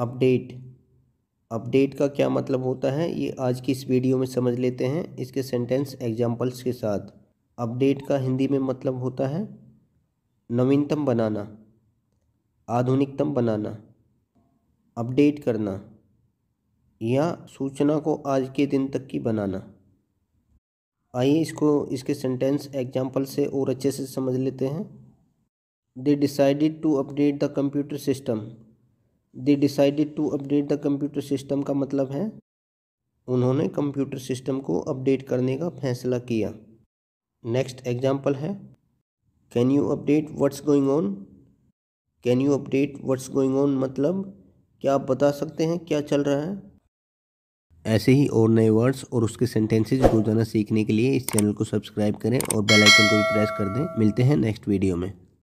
update update का क्या मतलब होता है ये आज की इस वीडियो में समझ लेते हैं इसके सेंटेंस एग्जाम्पल्स के साथ अपडेट का हिंदी में मतलब होता है नवीनतम बनाना आधुनिकतम बनाना अपडेट करना या सूचना को आज के दिन तक की बनाना आइए इसको इसके सेंटेंस एग्जांपल से और अच्छे से समझ लेते हैं they decided to update the computer system they decided to update the computer system का मतलब है उन्होंने कंप्यूटर सिस्टम को अपडेट करने का फैसला किया नेक्स्ट एग्जाम्पल है can you update what's going on can you update what's going on मतलब क्या आप बता सकते हैं क्या चल रहा है ऐसे ही और नए वर्ड्स और उसके सेंटेंसेज रोजाना सीखने के लिए इस चैनल को सब्सक्राइब करें और बेल आइकन को भी प्रेस कर दें मिलते हैं नेक्स्ट वीडियो में